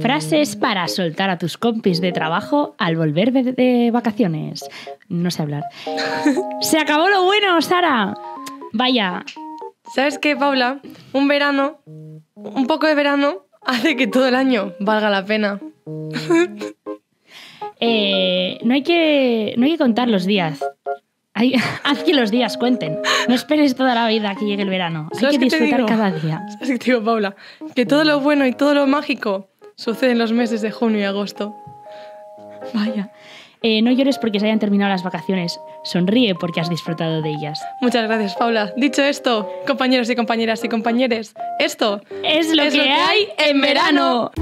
Frases para soltar a tus compis de trabajo al volver de, vacaciones. No sé hablar. ¡Se acabó lo bueno, Sara! Vaya. ¿Sabes qué, Paula? Un verano, un poco de verano, hace que todo el año valga la pena. Eh, no, hay que, no hay que contar los días. Hay, haz que los días cuenten. No esperes toda la vida que llegue el verano. Hay que disfrutar cada día. ¿Sabes te digo, Paula? Que todo lo bueno y todo lo mágico sucede en los meses de junio y agosto. Vaya. Eh, no llores porque se hayan terminado las vacaciones. Sonríe porque has disfrutado de ellas. Muchas gracias, Paula. Dicho esto, compañeros y compañeras y compañeres, esto es lo, que, hay en verano.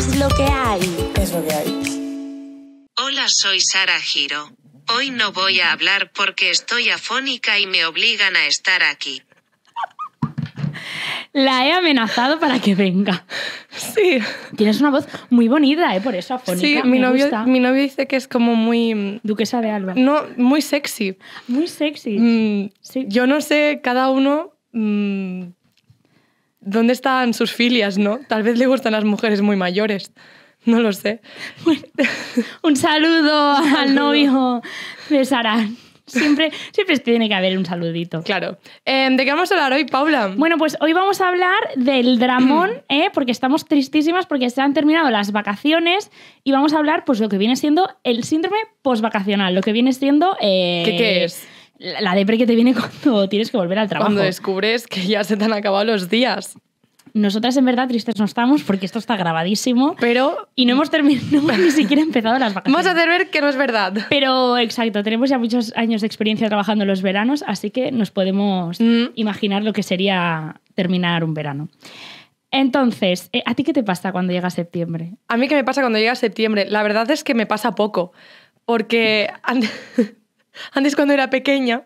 Es lo que hay. Es lo que hay. Hola, soy Sara Giro. Hoy no voy a hablar porque estoy afónica y me obligan a estar aquí. La he amenazado para que venga. Sí. Tienes una voz muy bonita, ¿eh? Por eso afónica. Sí, mi, novio, mi novio dice que es como muy... Mm, Duquesa de Alba. No, muy sexy. Muy sexy. Mm, yo no sé, cada uno... Mm, ¿dónde están sus filias, no? Tal vez le gustan las mujeres muy mayores. No lo sé. Bueno, un saludo al novio de Sara. Siempre, siempre tiene que haber un saludito. Claro. Em, ¿De qué vamos a hablar hoy, Paula? Bueno, pues hoy vamos a hablar del dramón, eh, porque estamos tristísimas porque se han terminado las vacaciones y vamos a hablar pues lo que viene siendo el síndrome postvacacional, lo que viene siendo... Eh, ¿Qué, ¿Qué, es? la depre que te viene cuando tienes que volver al trabajo. Cuando descubres que ya se te han acabado los días. Nosotras en verdad tristes no estamos porque esto está grabadísimo. Pero... Y no hemos terminado, ni siquiera empezado las vacaciones. Vamos a hacer ver que no es verdad. Pero exacto, tenemos ya muchos años de experiencia trabajando los veranos, así que nos podemos mm. imaginar lo que sería terminar un verano. Entonces, eh, ¿a ti qué te pasa cuando llega septiembre? A mí qué me pasa cuando llega septiembre. La verdad es que me pasa poco, porque... Antes cuando era pequeña,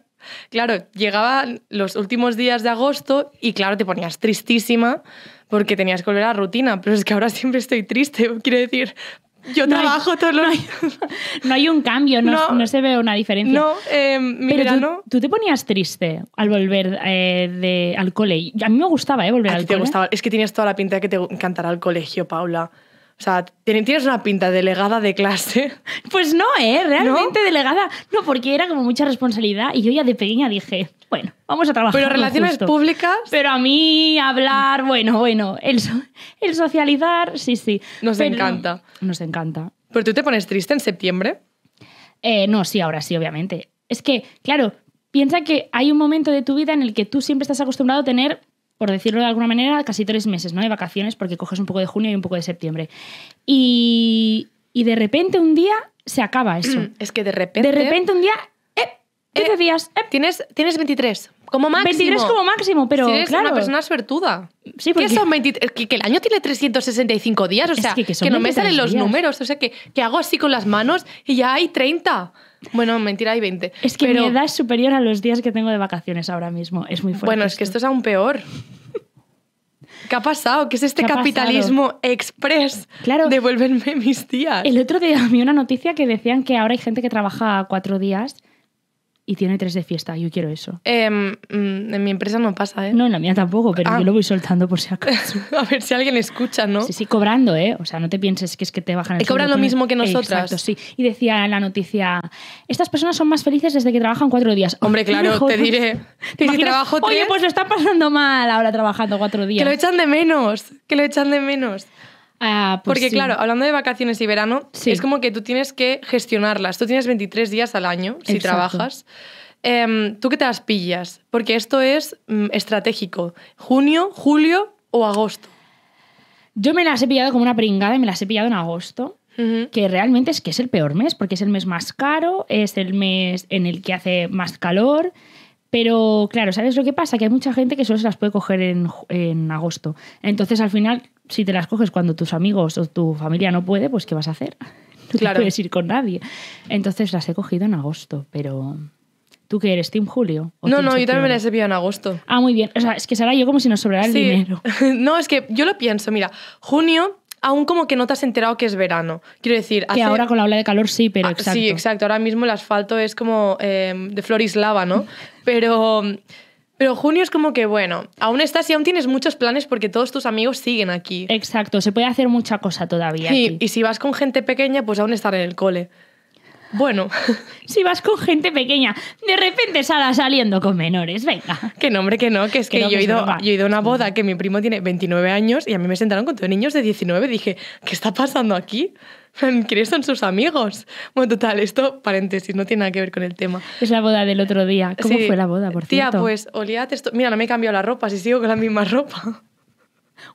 claro, llegaban los últimos días de agosto y claro, te ponías tristísima porque tenías que volver a la rutina, pero es que ahora siempre estoy triste, quiero decir, yo trabajo todo todos los no hay, no hay un cambio, no, se ve una diferencia. No, em, Pero verano... tú, tú, te ponías triste al volver eh, de, al cole. A mí me gustaba eh, volver al te cole. Gustaba. Es que tenías toda la pinta de que te encantará el colegio, Paula. O sea, tienes una pinta delegada de clase. Pues no, ¿eh? Realmente delegada. No, porque era como mucha responsabilidad y yo ya de pequeña dije, bueno, vamos a trabajar. Pero relaciones públicas. Pero a mí hablar, bueno, bueno, el, socializar, sí, sí. Nos encanta. Nos encanta. ¿Pero tú te pones triste en septiembre? Eh, no, sí, ahora sí, obviamente. Es que, claro, piensa que hay un momento de tu vida en el que tú siempre estás acostumbrado a tener por decirlo de alguna manera, casi tres meses ¿no? de vacaciones, porque coges un poco de junio y un poco de septiembre. Y, de repente un día se acaba eso. Es que de repente. De repente un día. ¡Eh! eh días. Eh. Tienes, tienes 23. Como máximo. 23 como máximo, pero. Si eres claro. una persona suertuda. Sí, porque... Que, el año tiene 365 días, o sea, que, no me salen los números. O sea, que, que hago así con las manos y ya hay 30. Bueno, mentira, hay 20. Es que mi edad es superior a los días que tengo de vacaciones ahora mismo. Es muy fuerte. Bueno, es que esto, es aún peor. ¿Qué ha pasado? ¿Qué es este capitalismo express? Claro. Devuélvenme mis días. El otro día vi una noticia que decían que ahora hay gente que trabaja cuatro días y tiene tres de fiesta. Yo quiero eso. Em, mm, en mi empresa no pasa, ¿eh? No, en la mía tampoco, pero yo ah. lo voy soltando por si acaso. a ver si alguien escucha, ¿no? Sí, sí, cobrando, ¿eh? O sea, no te pienses que es que te bajan el y Cobran lo mismo que nosotros Exacto, sí. Y decía en la noticia, estas personas son más felices desde que trabajan cuatro días. Hombre, claro, te diré. ¿Te si trabajo Oye, pues lo está pasando mal ahora trabajando cuatro días. Que lo echan de menos, que lo echan de menos. Ah, pues porque claro, hablando de vacaciones y verano, es como que tú tienes que gestionarlas. Tú tienes 23 días al año si trabajas. Em, ¿Tú qué te las pillas? Porque esto es mm, estratégico. ¿Junio, julio o agosto? Yo me las he pillado como una pringada y me las he pillado en agosto. que realmente es que es el peor mes, porque es el mes más caro, es el mes en el que hace más calor. Pero claro, ¿sabes lo que pasa? Que hay mucha gente que solo se las puede coger en, en agosto. Entonces al final si te las coges cuando tus amigos o tu familia no puede, pues ¿qué vas a hacer? No claro. puedes ir con nadie. Entonces las he cogido en agosto, pero ¿Tú qué eres, Team Julio? No, no, yo también me las he pillado en agosto. Ah, muy bien. O sea, es que será yo como si nos sobrara el dinero. no, es que yo lo pienso, mira, junio aún como que no te has enterado que es verano. Quiero decir... y ahora con la ola de calor sí, pero ah, exacto. Sí, exacto. Ahora mismo el asfalto es como eh, de flor ¿no? pero pero junio es como que, bueno, aún estás y aún tienes muchos planes porque todos tus amigos siguen aquí. Exacto, se puede hacer mucha cosa todavía. Sí, y si vas con gente pequeña, pues aún estar en el cole. Bueno, si vas con gente pequeña, de repente salas saliendo con menores, venga. Que nombre que no, que es que, yo, he ido, ido a una boda que mi primo tiene 29 años y a mí me sentaron con todos niños de 19. Dije, ¿qué está pasando aquí? ¿Quiénes son sus amigos? Bueno, total, esto, paréntesis, no tiene nada que ver con el tema. Es la boda del otro día. ¿Cómo fue la boda, por cierto? Tía, pues olía esto. Mira, no me he cambiado la ropa, si sigo con la misma ropa.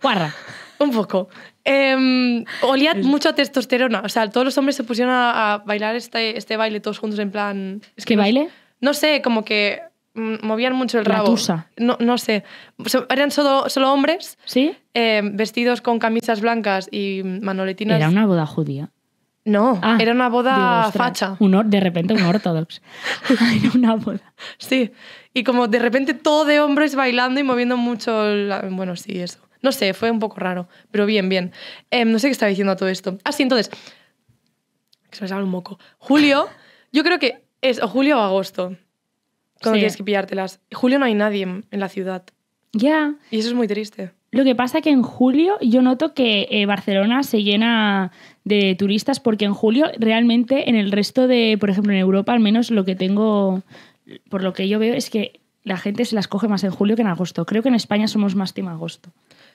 Guarra. Un poco. Em, olía mucho a testosterona. O sea, todos los hombres se pusieron a, bailar este, este baile todos juntos en plan... Es ¿Qué baile? No sé, como que mm, movían mucho el rabo. No, no sé. Eran solo, solo hombres. ¿Sí? Em, vestidos con camisas blancas y manoletinas. Era una boda judía. No, ah, era una boda facha. de repente un ortodox. era una boda. Sí, y como de repente todo de hombres bailando y moviendo mucho. Bueno, sí, eso. No sé, fue un poco raro, pero bien, bien. Em, no sé qué estaba diciendo todo esto. Así, ah, sí, entonces, se me sale un moco. Julio, yo creo que es o julio o agosto. Cuando tienes que pillártelas. Julio no hay nadie en la ciudad. Ya. Y eso es muy triste. Lo que pasa es que en julio yo noto que eh, Barcelona se llena de turistas porque en julio realmente en el resto de, por ejemplo, en Europa al menos lo que tengo, por lo que yo veo es que la gente se las coge más en julio que en agosto. Creo que en España somos más tema agosto.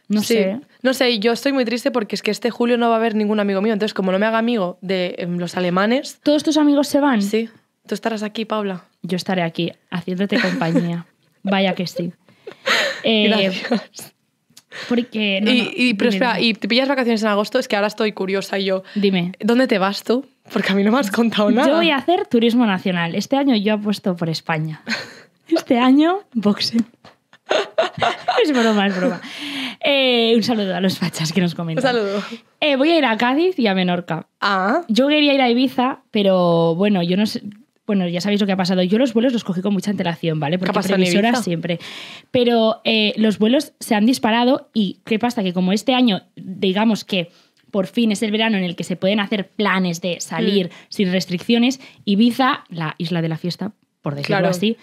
No sé. No sé, yo estoy muy triste porque es que este julio no va a haber ningún amigo mío. Entonces, como no me haga amigo de em, los alemanes. ¿Todos tus amigos se van? Sí. Tú estarás aquí, Paula. Yo estaré aquí, haciéndote compañía. Vaya que sí. Eh, porque. y, pero espera, ¿y te pillas vacaciones en agosto? Es que ahora estoy curiosa y yo. Dime. ¿Dónde te vas tú? Porque a mí no me has contado nada. Yo voy a hacer turismo nacional. Este año yo apuesto por España. Este año, boxing. es broma, es broma. Eh, un saludo a los fachas que nos comentan. Un saludo. Eh, voy a ir a Cádiz y a Menorca. Ah. Yo quería ir a Ibiza, pero bueno, yo no sé. Bueno, ya sabéis lo que ha pasado. Yo los vuelos los cogí con mucha antelación, ¿vale? Porque horas siempre. Pero eh, los vuelos se han disparado y qué pasa que como este año, digamos que por fin es el verano en el que se pueden hacer planes de salir mm. sin restricciones. Ibiza, la isla de la fiesta, por decirlo así,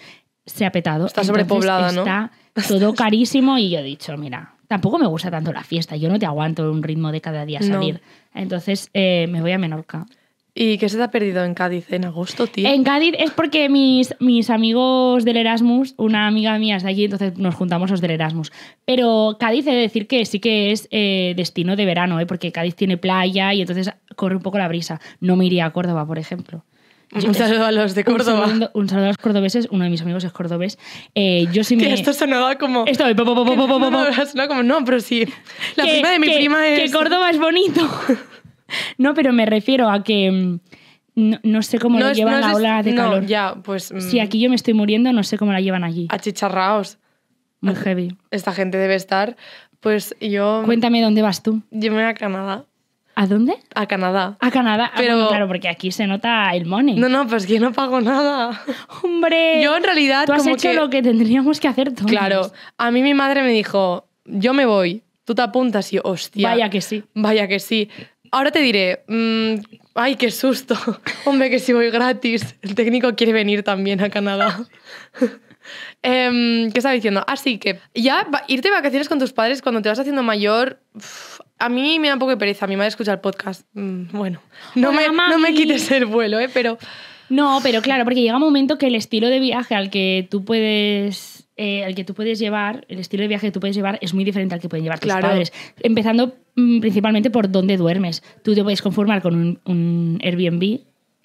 se ha petado. Está sobrepoblada, ¿no? Está todo carísimo y yo he dicho, mira, tampoco me gusta tanto la fiesta, yo no te aguanto un ritmo de cada día salir. Entonces eh, me voy a Menorca. ¿Y qué se te ha perdido en Cádiz en agosto, tío? En Cádiz es porque mis, mis amigos del Erasmus, una amiga mía está allí, entonces nos juntamos los del Erasmus. Pero Cádiz he de decir que sí que es eh, destino de verano, ¿eh? porque Cádiz tiene playa y entonces corre un poco la brisa. No me iría a Córdoba, por ejemplo un saludo a los de Córdoba. Un saludo, a los cordobeses. Uno de mis amigos es cordobés. Eh, yo sí esto sonaba como... Esto, no, como, no, pero sí. La prima de mi prima es... Que Córdoba es bonito. no, pero me refiero a que... Mm, no, sé cómo no lo llevan la ola de calor. ya, pues... Mm. Si aquí yo me estoy muriendo, no sé cómo la llevan allí. A Achicharraos. Muy heavy. Esta gente debe estar... Pues yo... Cuéntame dónde vas tú. Yo me voy a Canadá. ¿A dónde? A Canadá. A Canadá. Ah, Pero... claro, porque aquí se nota el money. No, no, pues que no pago nada. Hombre. Yo en realidad... Tú has hecho lo que tendríamos que hacer todos. Claro. A mí mi madre me dijo, yo me voy. Tú te apuntas y hostia. Vaya que sí. Vaya que sí. Ahora te diré, mm, ay, qué susto. Hombre, que si voy gratis. El técnico quiere venir también a Canadá. Em, ¿Qué estaba diciendo? Así ah, que ya irte de vacaciones con tus padres cuando te vas haciendo mayor a mí me da un poco de pereza, mi madre escuchar el podcast. Mm, bueno, no, me, no me, quites el vuelo, ¿eh? Pero... No, pero claro, porque llega un momento que el estilo de viaje al que tú puedes... Eh, al que tú puedes llevar, el estilo de viaje que tú puedes llevar es muy diferente al que pueden llevar tus padres. Empezando mm, principalmente por dónde duermes. Tú te puedes conformar con un, un Airbnb,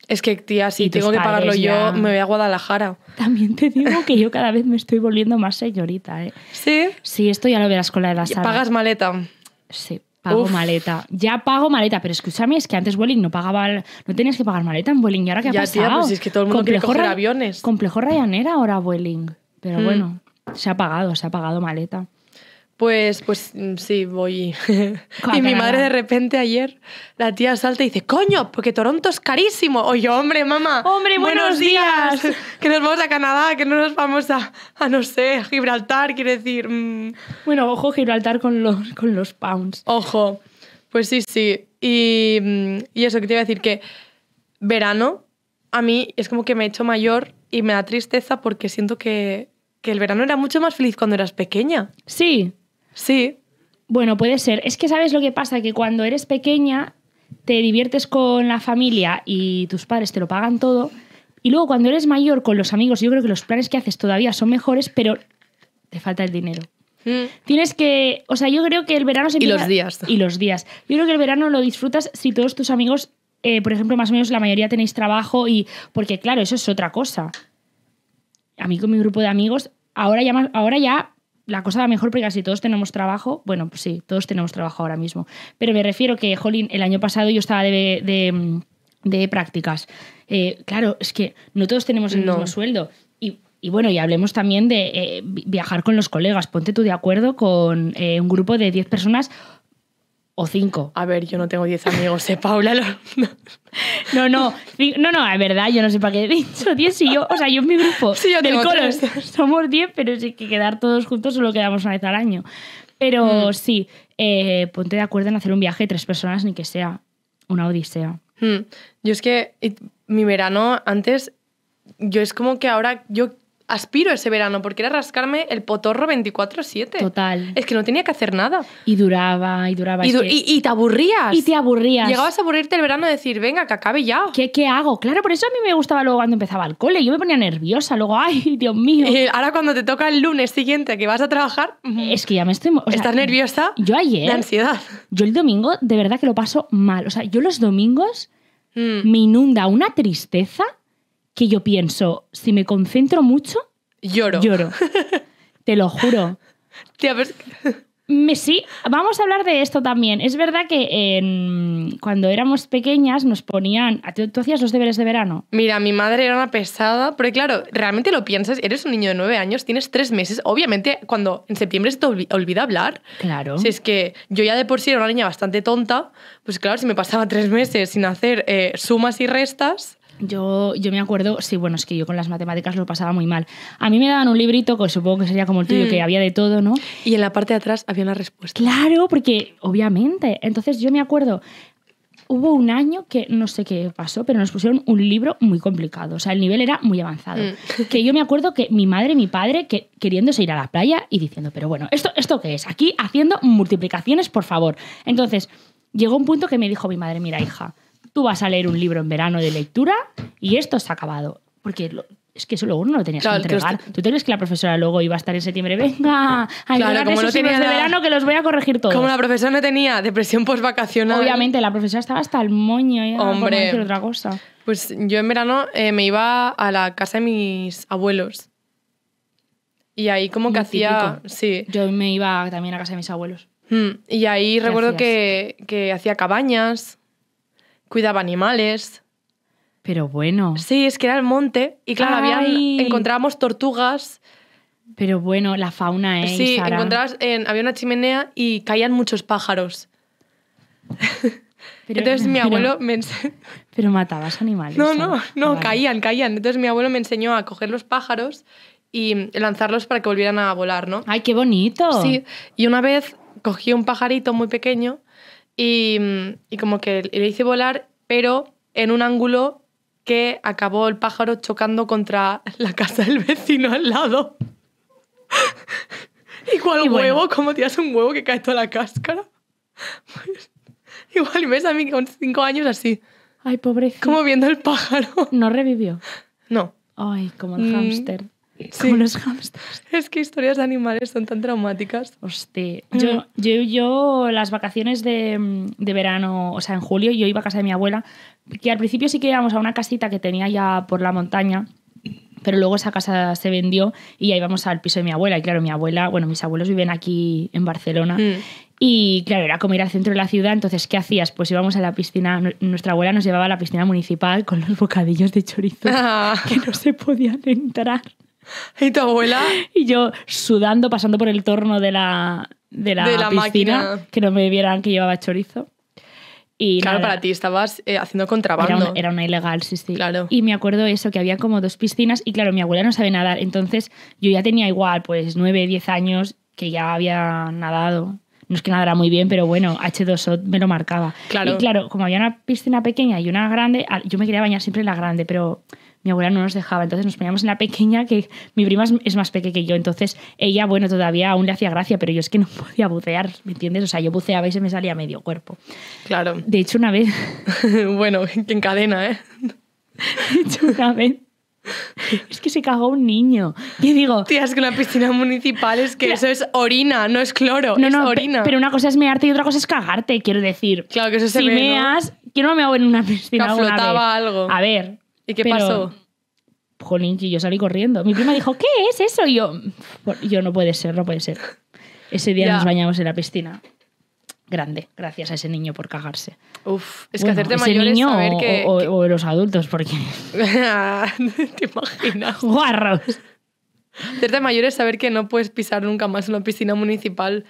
es que, tía, si tengo que pagarlo yo, me voy a Guadalajara. También te digo que yo cada vez me estoy volviendo más señorita, ¿eh? ¿Sí? Sí, esto ya lo verás con la de la ¿Pagas maleta? Sí. Pago maleta. Ya pago maleta, pero escúchame, es que antes Vueling no pagaba. no tenías que pagar maleta en Vueling. ¿Y ahora que ha ya, pasado? pues es que todo el mundo complejo quiere coger aviones. Complejo Ryanair ahora Vueling. Pero mm. bueno, se ha pagado, se ha pagado maleta. Pues, pues mm, sí, voy. y mi madre de repente ayer, la tía salta y dice, coño, porque Toronto es carísimo. Oye, hombre, mamá. Hombre, buenos, días. que nos vamos a Canadá, que no nos vamos a, no sé, Gibraltar, Quiere decir. Mm. Bueno, ojo Gibraltar con los, con los pounds. Ojo, pues sí, sí. Mm, y, eso que te iba a decir, que verano a mí es como que me he hecho mayor y me da tristeza porque siento que, que el verano era mucho más feliz cuando eras pequeña. Sí. Sí. Bueno, puede ser. Es que sabes lo que pasa, que cuando eres pequeña te diviertes con la familia y tus padres te lo pagan todo. Y luego cuando eres mayor con los amigos, yo creo que los planes que haces todavía son mejores, pero te falta el dinero. Mm. Tienes que, o sea, yo creo que el verano se... Y los días. Y los días. Yo creo que el verano lo disfrutas si todos tus amigos, eh, por ejemplo, más o menos la mayoría tenéis trabajo y... Porque claro, eso es otra cosa. A mí con mi grupo de amigos, ahora ya, ahora ya la cosa va mejor porque casi todos tenemos trabajo. Bueno, pues sí, todos tenemos trabajo ahora mismo. Pero me refiero que, jolín, el año pasado yo estaba de, prácticas. Eh, claro, es que no todos tenemos el mismo sueldo. Y, bueno, y hablemos también de eh, viajar con los colegas. Ponte tú de acuerdo con eh, un grupo de 10 personas o cinco. A ver, yo no tengo diez amigos, sé, Paula. No, no, no, no, es verdad, yo no sé para qué he dicho diez. y yo, o sea, yo en mi grupo del coro somos diez, pero si que quedar todos juntos solo quedamos una vez al año. Pero mm. sí, eh, ponte de acuerdo en hacer un viaje de tres personas, ni que sea una odisea. Mm. Yo es que mi verano antes, yo es como que ahora yo aspiro ese verano porque era rascarme el potorro 24/7. Total. Es que no tenía que hacer nada. Y duraba, y duraba. Y, y, te aburrías. Y te aburrías. Llegabas a aburrirte el verano y decir, venga, que acabe ya. ¿Qué, hago? Claro, por eso a mí me gustaba luego cuando empezaba el cole. Yo me ponía nerviosa, luego, ay, Dios mío. Eh, ahora cuando te toca el lunes siguiente que vas a trabajar... Es que ya me estoy... ¿Estás nerviosa? Yo ayer... De ansiedad. Yo el domingo de verdad que lo paso mal. O sea, yo los domingos mm. me inunda una tristeza que yo pienso, si me concentro mucho, lloro. Lloro. Te lo juro. Me, sí, vamos a hablar de esto también. Es verdad que en, cuando éramos pequeñas nos ponían. ¿Tú hacías los deberes de verano? Mira, mi madre era una pesada, pero claro, realmente lo piensas, eres un niño de nueve años, tienes tres meses. Obviamente, cuando en septiembre se te olvida hablar. Claro. Si es que yo ya de por sí era una niña bastante tonta, pues claro, si me pasaba tres meses sin hacer eh, sumas y restas. Yo, me acuerdo, sí, bueno, es que yo con las matemáticas lo pasaba muy mal. A mí me daban un librito, que supongo que sería como el tuyo, mm. que había de todo, ¿no? Y en la parte de atrás había una respuesta. Claro, porque obviamente. Entonces yo me acuerdo, hubo un año que no sé qué pasó, pero nos pusieron un libro muy complicado. O sea, el nivel era muy avanzado. Mm. Que yo me acuerdo que mi madre y mi padre que, queriéndose ir a la playa y diciendo, pero bueno, ¿esto, ¿esto qué es? Aquí haciendo multiplicaciones, por favor. Entonces, llegó un punto que me dijo mi madre, mira, hija tú vas a leer un libro en verano de lectura y esto está acabado. Porque es que eso luego no lo tenías que entregar. ¿Tú te crees que la profesora luego iba a estar en septiembre? Venga, a claro, como no de verano que los voy a corregir todos. Como la profesora no tenía depresión postvacacional. Obviamente, la profesora estaba hasta el moño y Hombre, otra cosa. Pues yo en verano eh, me iba a la casa de mis abuelos. Y ahí como que hacía... Yo me iba también a casa de mis abuelos. Hmm. Y ahí recuerdo que, que hacía cabañas cuidaba animales. Pero bueno. Sí, es que era el monte y claro, encontrábamos tortugas. Pero bueno, la fauna, ¿eh? Sí, encontrabas, había una chimenea y caían muchos pájaros. Entonces mi abuelo me enseñó... Pero matabas animales. No, no, ah, no, caían, caían. Entonces mi abuelo me enseñó a coger los pájaros y lanzarlos para que volvieran a volar, ¿no? ¡Ay, qué bonito! Sí, y una vez cogí un pajarito muy pequeño Mm, y, como que le hice volar, pero en un ángulo que acabó el pájaro chocando contra la casa del vecino al lado. Igual huevo, como tiras un huevo que cae toda la cáscara. igual y ves a mí con cinco años así. Ay, pobrecito. Como viendo el pájaro. No revivió. No. Ay, como el mm. hámster. Como los hamsters. Es que historias de animales son tan traumáticas. Hostia. Mm. Yo, yo, las vacaciones de, verano, o sea, en julio, yo iba a casa de mi abuela, que al principio sí que íbamos a una casita que tenía ya por la montaña, pero luego esa casa se vendió y ahí íbamos al piso de mi abuela. Y claro, mi abuela, bueno, mis abuelos viven aquí en Barcelona. Mm. Y claro, era como ir al centro de la ciudad, entonces, ¿qué hacías? Pues íbamos a la piscina, nuestra abuela nos llevaba a la piscina municipal con los bocadillos de chorizo ah. que no se podían entrar. ¿Y tu abuela? Y yo sudando, pasando por el torno de la, de la, piscina, que no me vieran que llevaba chorizo. Y claro, para ti estabas eh, haciendo contrabando. Era una, ilegal, sí, sí. Y me acuerdo eso, que había como dos piscinas y claro, mi abuela no sabe nadar. Entonces yo ya tenía igual, pues nueve, diez años que ya había nadado. No es que nadara muy bien, pero bueno, H2O me lo marcaba. Claro. Y claro, como había una piscina pequeña y una grande, yo me quería bañar siempre en la grande, pero mi abuela no nos dejaba. Entonces nos poníamos en la pequeña, que mi prima es más pequeña que yo. Entonces ella, bueno, todavía aún le hacía gracia, pero yo es que no podía bucear, ¿me entiendes? O sea, yo buceaba y se me salía medio cuerpo. Claro. De hecho, una vez. bueno, que encadena, ¿eh? De hecho, una vez. Es que se cagó un niño. Y digo. Tía, es que una piscina municipal es que eso es orina, no es cloro. No, es no, orina. Pero una cosa es mearte y otra cosa es cagarte, quiero decir. Claro que eso se si meas, yo no me hago en una piscina. Que flotaba algo. A ver, ¿Y qué pasó? Jolín, y yo salí corriendo. Mi prima dijo, ¿qué es eso? Y yo, yo no puede ser, no puede ser. Ese día nos bañamos en la piscina. Grande, gracias a ese niño por cagarse. Uf, es que hacerte mayor es saber que, o, los adultos, porque... Te imaginas. Guarros. Hacerte mayor es saber que no puedes pisar nunca más una piscina municipal,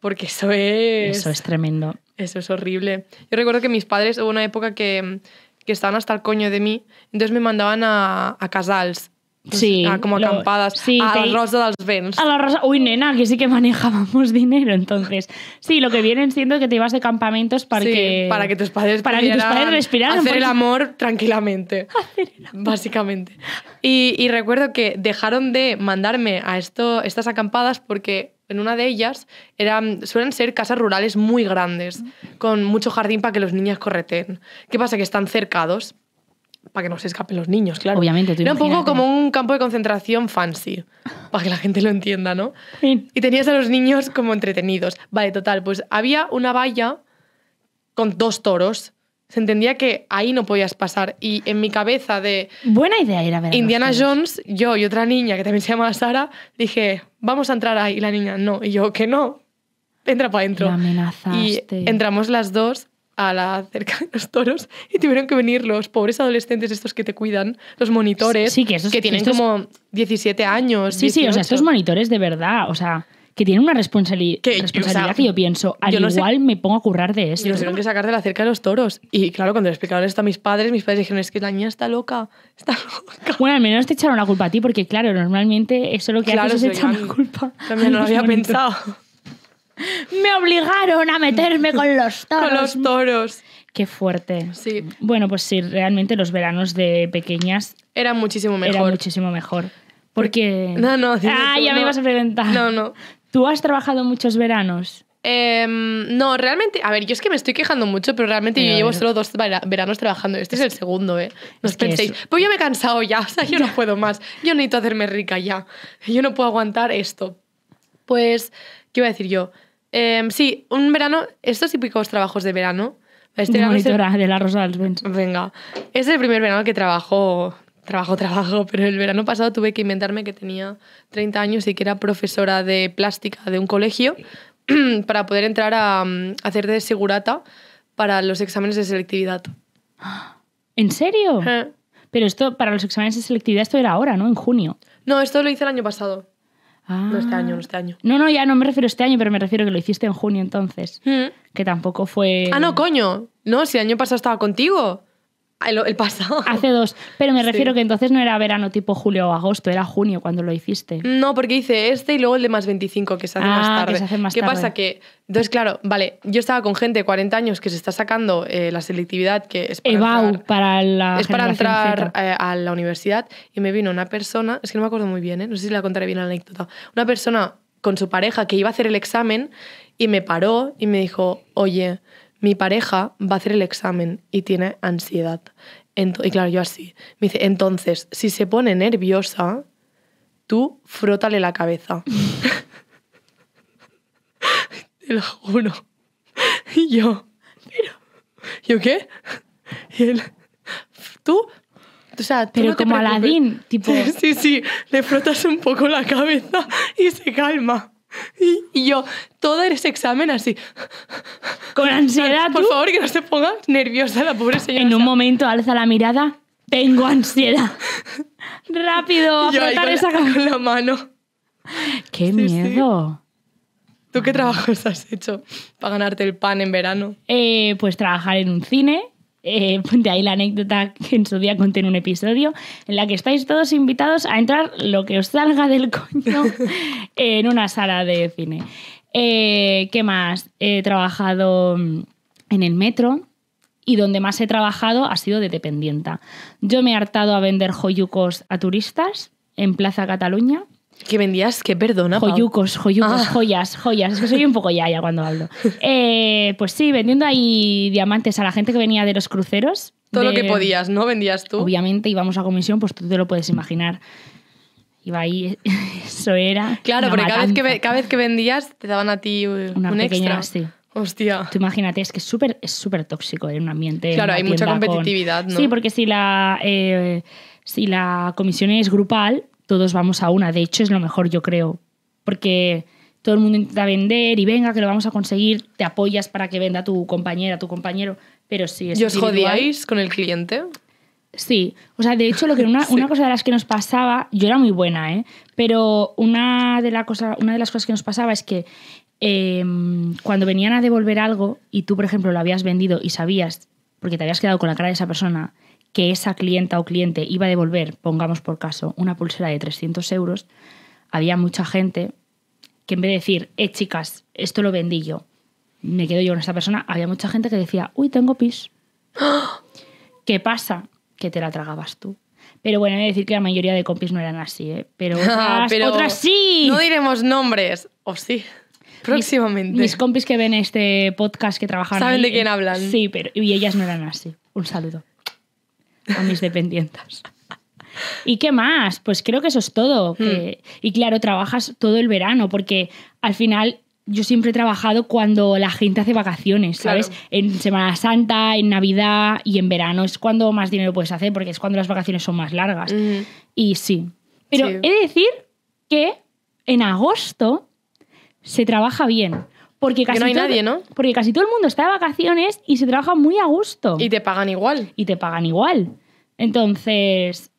porque eso es... Eso es tremendo. Eso es horrible. Yo recuerdo que mis padres, hubo una época que que estaban hasta el coño de mí, entonces me mandaban a, casals, pues, a como acampadas. a las la Rosa A la Uy, nena, que sí que manejábamos dinero, entonces. Sí, lo que vienen siendo que te ibas de campamentos para que. Para que tus padres Para que tus padres respiraran. Hacer el amor tranquilamente. Hacer Básicamente. Y, y, recuerdo que dejaron de mandarme a esto, estas acampadas porque en una de ellas eran, suelen ser casas rurales muy grandes, con mucho jardín para que los niños correten. ¿Qué pasa? Que están cercados para que no se escapen los niños, claro. Obviamente, Era poco como un campo de concentración fancy, para que la gente lo entienda, ¿no? Y tenías a los niños como entretenidos. Vale, total, pues había una valla con dos toros se entendía que ahí no podías pasar. Y en mi cabeza de... Buena idea ir a Indiana Jones, yo y otra niña que también se llama Sara, dije, vamos a entrar ahí. Y la niña, no. Y yo, que no. Entra para adentro. Y entramos las dos a la cerca de los toros y tuvieron que venir los pobres adolescentes estos que te cuidan, los monitores, que, tienen como 17 años. Sí, sí, o sea, estos monitores de verdad, o sea que tiene una responsabilidad que yo pienso, al igual me pongo a currar de eso. Y nos tuvieron que sacar de la cerca de los toros. Y claro, cuando le explicaron esto a mis padres, mis padres dijeron, es que la niña está loca, está loca. Bueno, al menos te echaron la culpa a ti, porque claro, normalmente eso lo que claro, haces es echar la culpa. También no lo había pensado. me obligaron a meterme con los toros. con los toros. Qué fuerte. Sí. Bueno, pues sí, realmente los veranos de pequeñas... Eran muchísimo mejor. Eran muchísimo mejor. Porque. No, no, Ah, ya me ibas a preguntar. No, no. ¿Tú has trabajado muchos veranos? Em, no, realmente, a ver, yo es que me estoy quejando mucho, pero realmente yo llevo solo dos veranos trabajando. Este es el segundo, ¿eh? No os penséis. Pues yo me he cansado ya, o sea, yo no puedo más. Yo necesito hacerme rica ya. Yo no puedo aguantar esto. Pues, ¿qué iba a decir yo? Em, sí, un verano, estos típicos trabajos de verano. Este de monitora de la Rosa Venga, es el primer verano que trabajo trabajo, trabajo, pero el verano pasado tuve que inventarme que tenía 30 años y que era profesora de plástica de un colegio para poder entrar a, mm, hacer de segurata para los exámenes de selectividad. ¿En serio? Pero esto, para los exámenes de selectividad, esto era ahora, ¿no? En junio. No, esto lo hice el año pasado. No este año, no este año. Ah. No, no, ya no me refiero a este año, pero me refiero que lo hiciste en junio entonces. Que tampoco fue. Ah, no, coño. No, si el año pasado estaba contigo. Ah, el, pasado. Hace dos. Pero me refiero que entonces no era verano tipo julio o agosto, era junio cuando lo hiciste. No, porque hice este y luego el de más 25, que se hace más ah, tarde. ¿Qué pasa? Que. Entonces, claro, vale, yo estaba con gente de 40 años que se está sacando eh, la selectividad que es para. entrar, para la. Es para entrar eh, a la universidad y me vino una persona, es que no me acuerdo muy bien, ¿eh? no sé si la contaré bien la anécdota. Una persona con su pareja que iba a hacer el examen y me paró y me dijo, oye mi pareja va a hacer el examen y tiene ansiedad. y claro, yo así. Me dice, entonces, si se pone nerviosa, tú frótale la cabeza. Te lo juro. Y yo, pero, ¿yo qué? Y él, tú, o sea, pero como Aladín, tipo. Sí, sí, le frotas un poco la cabeza y se calma. Y, yo, todo ese examen así con ansiedad. Por favor, que no se ponga nerviosa la pobre señora. En un momento alza la mirada. Tengo ansiedad. Rápido, apretar esa la, con la mano. ¡Qué miedo! ¿Tú qué trabajos has hecho para ganarte el pan en verano? Eh, pues trabajar en un cine. Eh, de ahí la anécdota que en su día conté en un episodio, en la que estáis todos invitados a entrar lo que os salga del coño en una sala de cine. Eh, ¿Qué más? He trabajado mm, en el metro y donde más he trabajado ha sido de dependienta. Yo me he hartado a vender joyucos a turistas en Plaza Cataluña. ¿Qué vendías? ¿Qué perdona? Joyucos, joyucos, ah. joyas, joyas. Es que soy un poco ya ya cuando hablo. Eh, pues sí, vendiendo ahí diamantes a la gente que venía de los cruceros. Todo lo que podías, ¿no? Vendías tú. Obviamente íbamos a comisión, pues tú te lo puedes imaginar. Iba ahí, eso era. Claro, porque cada vez, que, cada vez, que, vendías te daban a ti una un extra. Hostia. Tú imagínate, es que es súper es súper tóxico en un ambiente. Claro, hay mucha competitividad, ¿no? Sí, porque si la, eh, si la comisión es grupal, todos vamos a una. De hecho, es lo mejor, yo creo. Porque todo el mundo intenta vender y venga, que lo vamos a conseguir, te apoyas para que venda tu compañera, tu compañero, pero sí es ¿Y os jodíais con el cliente? Sí, o sea, de hecho, lo que una, cosa de las que nos pasaba, yo era muy buena, ¿eh? pero una de, una de las cosas que nos pasaba es que em, cuando venían a devolver algo y tú, por ejemplo, lo habías vendido y sabías, porque te habías quedado con la cara de esa persona, que esa clienta o cliente iba a devolver, pongamos por caso, una pulsera de 300 euros, había mucha gente que en vez de decir, eh, chicas, esto lo vendí yo, me quedo yo con esta persona, había mucha gente que decía, uy, tengo pis. ¿Qué pasa? que te la tragabas tú. Pero bueno, he de decir que la mayoría de compis no eran así, ¿eh? pero, ah, otras, sí. No diremos nombres, o sí. Próximamente. Mis, compis que ven este podcast que trabajan. Saben de quién hablan. Sí, pero. Y ellas no eran así. Un saludo. A mis dependientes. ¿Y qué más? Pues creo que eso es todo. Hmm. y claro, trabajas todo el verano, porque al final yo siempre he trabajado cuando la gente hace vacaciones, ¿sabes? En Semana Santa, en Navidad y en verano es cuando más dinero puedes hacer porque es cuando las vacaciones son más largas. Y sí. Pero he de decir que en agosto se trabaja bien. Porque casi, no hay nadie, ¿no? Porque casi todo el mundo está de vacaciones y se trabaja muy a gusto. Y te pagan igual. Y te pagan igual. Entonces.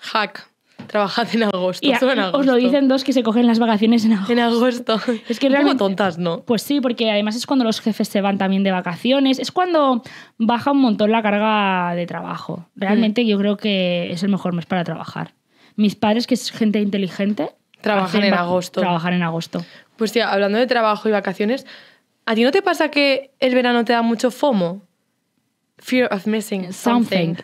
Hack. Trabajad en agosto, y Os lo dicen dos que se cogen las vacaciones en agosto. En agosto. Es que realmente, como tontas, ¿no? Pues sí, porque además es cuando los jefes se van también de vacaciones. Es cuando baja un montón la carga de trabajo. Realmente mm. yo creo que es el mejor mes para trabajar. Mis padres, que es gente inteligente, trabajan en agosto. Trabajar en agosto. Pues sí, hablando de trabajo y vacaciones, ¿a ti no te pasa que el verano te da mucho FOMO? Fear of missing something.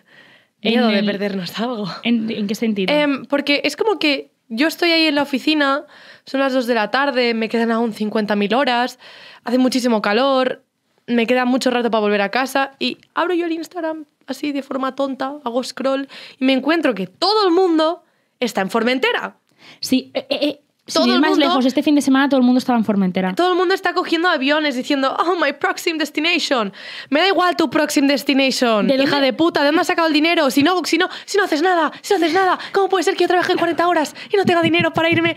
Miedo de perdernos algo. ¿En, qué sentido? Em, porque es como que yo estoy ahí en la oficina, son las 2 de la tarde, me quedan aún 50.000 horas, hace muchísimo calor, me queda mucho rato para volver a casa y abro yo el Instagram así de forma tonta, hago scroll y me encuentro que todo el mundo está en Formentera. Sí, eh, eh, todo ir más lejos, este fin de semana todo el mundo estaba en Formentera. Todo el mundo está cogiendo aviones diciendo, oh, my proxim destination. Me da igual tu proxim destination. hija de puta, ¿de dónde has sacado el dinero? Si no, si no, si no haces nada, si no haces nada, ¿cómo puede ser que yo trabaje 40 horas y no tenga dinero para irme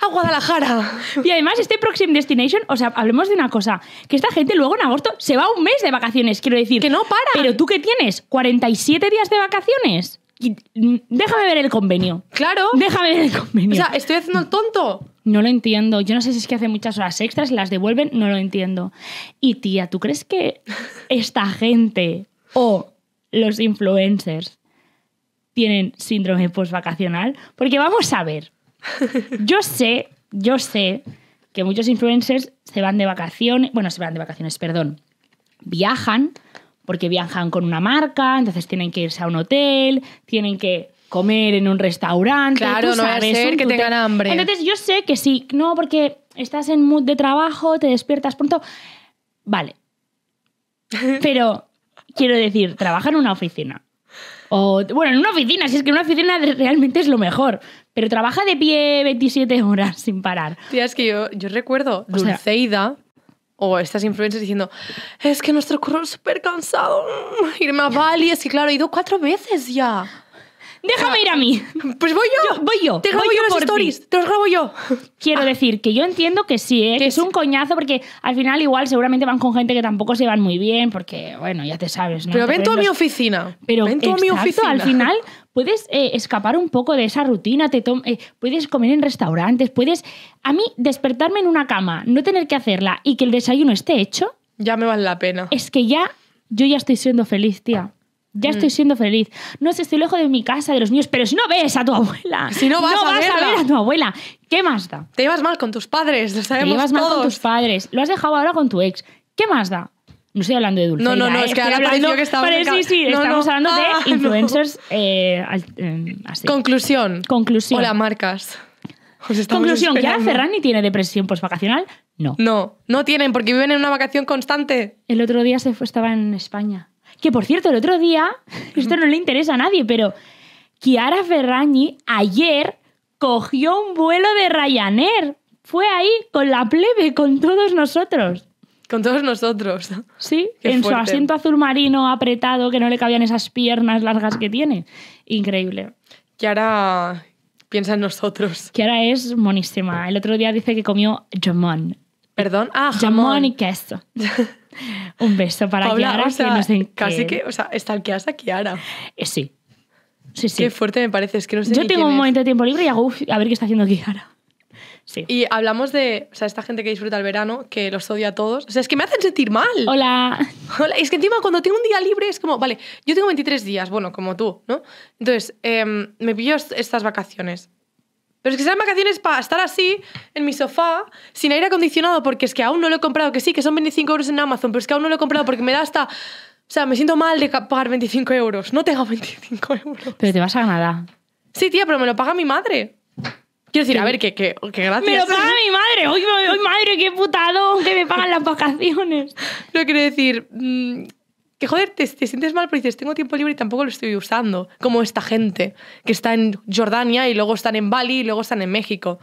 a Guadalajara? Y además, este proxim destination, o sea, hablemos de una cosa, que esta gente luego en agosto se va un mes de vacaciones, quiero decir. Que no para. Pero tú qué tienes 47 días de vacaciones. Déjame ver el convenio. Claro. Déjame ver el convenio. O sea, estoy haciendo el tonto. No lo entiendo. Yo no sé si es que hace muchas horas extras, las devuelven, no lo entiendo. Y tía, ¿tú crees que esta gente o los influencers tienen síndrome postvacacional? Porque vamos a ver. Yo sé, yo sé que muchos influencers se van de vacaciones, bueno, se van de vacaciones, perdón, viajan porque viajan con una marca, entonces tienen que irse a un hotel, tienen que comer en un restaurante. Claro, no sabes, ser que tengan hambre. Entonces yo sé que sí, no, porque estás en mood de trabajo, te despiertas pronto. Vale. Pero quiero decir, trabaja en una oficina. O, bueno, en una oficina, si es que en una oficina realmente es lo mejor. Pero trabaja de pie 27 horas sin parar. Tía, es que yo, yo recuerdo Dulceida, o estas influencers diciendo, es que nuestro curro es súper cansado, irme a Bali, es que claro, he ido cuatro veces ya. Déjame ir a mí. Pues voy yo. voy yo. Te grabo yo, las stories. Te los grabo yo. Quiero decir que yo entiendo que sí, ¿eh? que es un coñazo, porque al final igual seguramente van con gente que tampoco se van muy bien, porque bueno, ya te sabes. ¿no? Pero ven tú a mi oficina. Pero ven tú a mi oficina. Al final, puedes eh, escapar un poco de esa rutina, te eh, puedes comer en restaurantes, puedes... A mí despertarme en una cama, no tener que hacerla y que el desayuno esté hecho... Ya me vale la pena. Es que ya, yo ya estoy siendo feliz, tía. Ya estoy mm. siendo feliz. No sé, estoy lejos de mi casa, de los niños, pero si no ves a tu abuela, si no vas, a, ver a tu abuela, ¿qué más da? Te llevas mal con tus padres, lo sabemos Te llevas mal con tus padres, lo has dejado ahora con tu ex, ¿qué más da? No estoy hablando de dulce. No, no, no, ¿eh? es que ahora pareció que estaba... sí, sí, estamos hablando de ah, influencers eh, em, así. Conclusión. Conclusión. Hola, marcas. Conclusión, ¿Kiara Ferrani tiene depresión postvacacional? No. No, no tienen porque viven en una vacación constante. El otro día se fue, estaba en España. Que por cierto, el otro día, esto no le interesa a nadie, pero Kiara Ferragni ayer cogió un vuelo de Ryanair. Fue ahí con la plebe, con todos nosotros. Con todos nosotros. Sí, en su asiento azul marino apretado que no le cabían esas piernas largas que tiene. Increíble. Kiara piensa en nosotros. Kiara es monísima. El otro día dice que comió jamón. ¿Perdón? Ah, jamón. Jamón y queso. Un beso para Kiara, o sea, que no Casi que, o sea, estalqueas a Kiara. Eh, sí. Sí, sí. Qué fuerte me parece, Yo tengo un momento de tiempo libre y hago, a ver qué está haciendo Kiara. Y hablamos de, o sea, esta gente que disfruta el verano, que los odia a todos. O sea, es que me hacen sentir mal. Hola. Hola. Es que encima cuando tengo un día libre es como, vale, yo tengo 23 días, bueno, como tú, ¿no? Entonces, em, me pillo estas vacaciones. Pero es que sean vacaciones para estar así, en mi sofá, sin aire acondicionado, porque es que aún no lo he comprado, que sí, que son 25 euros en Amazon, pero es que aún no lo he comprado porque me da hasta... O sea, me siento mal de pagar 25 euros. No tengo 25 euros. Pero te vas a ganar. Sí, tía, pero me lo paga mi madre. Quiero decir, a ver, que, gracias. Me lo paga mi madre. Hoy, madre, qué putado que me pagan las vacaciones. No quiero decir, mm, que joder, te, te, sientes mal porque dices, tengo tiempo libre y tampoco lo estoy usando. Como esta gente que está en Jordania y luego están en Bali y luego están en México.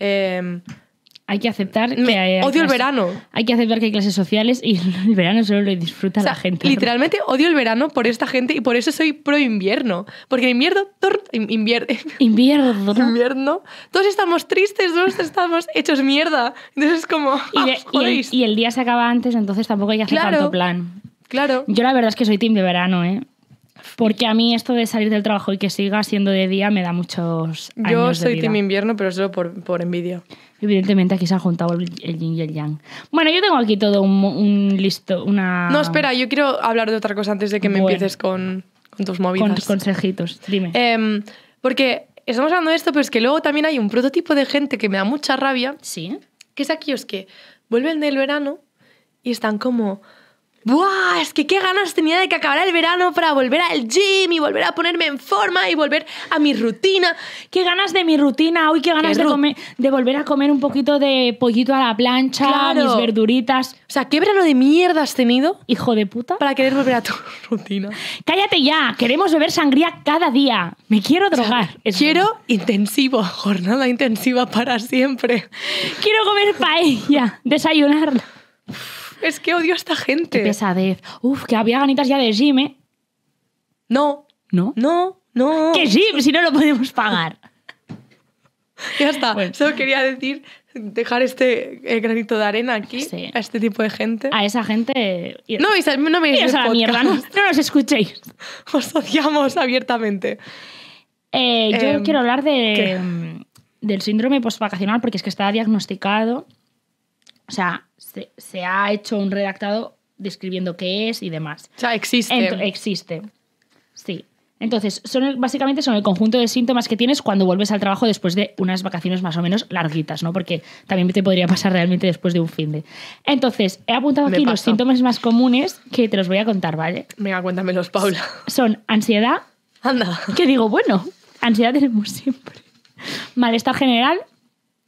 Eh, hay que aceptar que hay, odio clases, el verano. Hay que aceptar que hay clases sociales y el verano solo lo disfruta la gente. Literalmente odio el verano por esta gente y por eso soy pro invierno, porque en invierno invierno invierno todos estamos tristes, todos estamos hechos mierda. Entonces es como y, ah, el, día se acaba antes, entonces tampoco hay que hacer tanto plan. Claro. Yo la verdad es que soy team de verano, ¿eh? Porque a mí esto de salir del trabajo y que siga siendo de día me da muchos años Yo soy de team invierno, pero solo por, por envidia. Evidentemente aquí se ha juntado el, yin y el yang. Bueno, yo tengo aquí todo un, listo, una... No, espera, yo quiero hablar de otra cosa antes de que me empieces con, tus movidas. Con tus consejitos, dime. Em, porque estamos hablando de esto, pero es que luego también hay un prototipo de gente que me da mucha rabia. Sí. Que es aquellos que vuelven del verano y están como ¡Buah! Es que qué ganas tenía de que acabara el verano para volver al gym y volver a ponerme en forma y volver a mi rutina. Qué ganas de mi rutina, hoy qué ganas de, volver a comer un poquito de pollito a la plancha, mis verduritas. O sea, ¿qué verano de mierda has tenido? Hijo de puta. Para querer volver a tu rutina. Cállate ya, queremos beber sangría cada día. Me quiero drogar. quiero intensivo, jornada intensiva para siempre. Quiero comer paella, desayunarla. Es que odio a esta gente. pesadez. Uf, que había ganitas ya de gym, ¿eh? No. ¿No? No, no. ¿Qué gym? Si no lo podemos pagar. ya está. Solo quería decir, dejar este granito de arena aquí a este tipo de gente. A esa gente. No, no me a no, nos escuchéis. Os odiamos abiertamente. Eh, yo em, quiero hablar de, mm, del síndrome postvacacional porque es que está diagnosticado. O sea, se, ha hecho un redactado describiendo qué es y demás. O sea, existe. existe. Sí. Entonces, son básicamente son el conjunto de síntomas que tienes cuando vuelves al trabajo después de unas vacaciones más o menos larguitas, ¿no? Porque también te podría pasar realmente después de un fin de. Entonces, he apuntado aquí los síntomas más comunes que te los voy a contar, ¿vale? Venga, cuéntamelos, Paula. Son ansiedad. Anda. Que digo, bueno, ansiedad tenemos siempre. Malestar general,